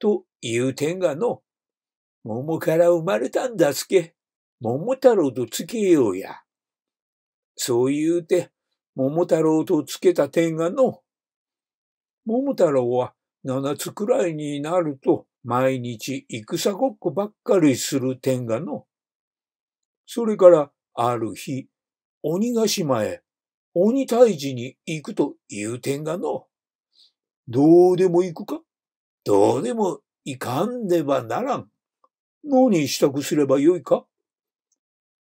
という点がの、桃から生まれたんだすけ、桃太郎とつけようや。そう言うて、桃太郎とつけた点がの、桃太郎は七つくらいになると、毎日戦ごっこばっかりする点がの。それからある日、鬼ヶ島へ鬼退治に行くという点がの。どうでも行くかどうでもいかんねばならん。何支度すればよいか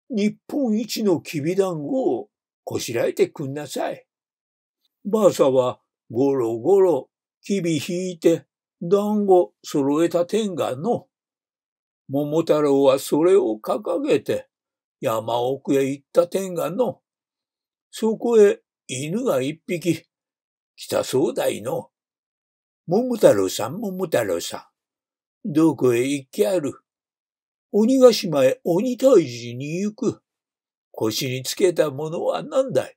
日本一のきびだんごをこしらえてくんなさい。ばあさはゴロゴロきび引いて団子揃えた天がの。桃太郎はそれを掲げて山奥へ行った天がの。そこへ犬が一匹、来たそうだいの桃太郎さん、桃太郎さん。どこへ行きある鬼ヶ島へ鬼退治に行く。腰につけたものは何だい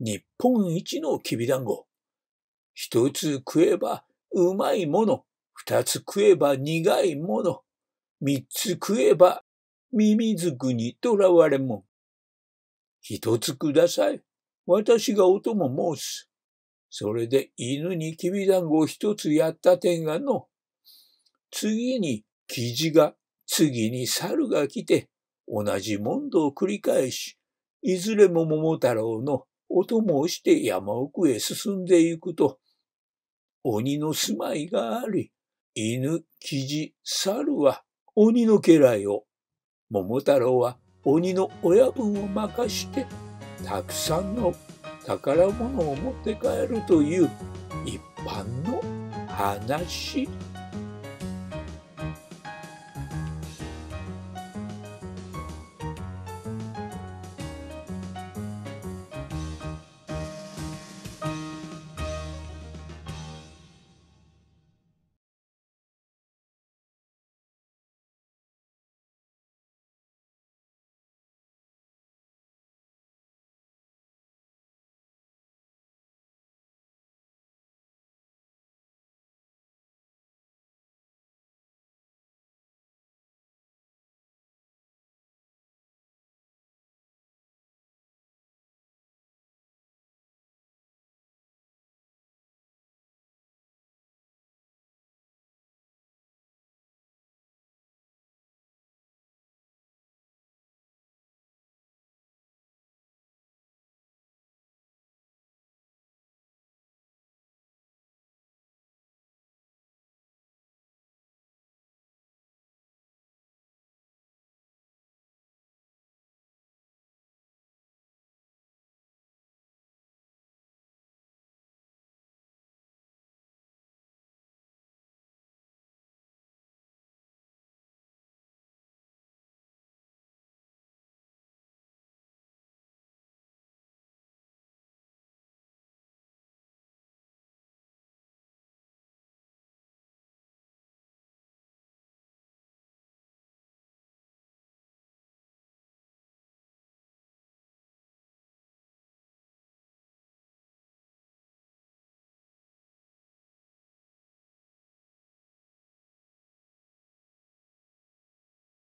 日本一のきびだんご。一つ食えばうまいもの。二つ食えば苦いもの。三つ食えば耳づくにとらわれもん。一つください。私がお供申す。それで犬にきび団子を一つやった点がの、次にキジが、次に猿が来て、同じ問答を繰り返し、いずれも桃太郎のお供をして山奥へ進んでいくと、鬼の住まいがあり、犬、キジ、猿は鬼の家来を、桃太郎は鬼の親分を任して、たくさんの宝物を持って帰るという一般の話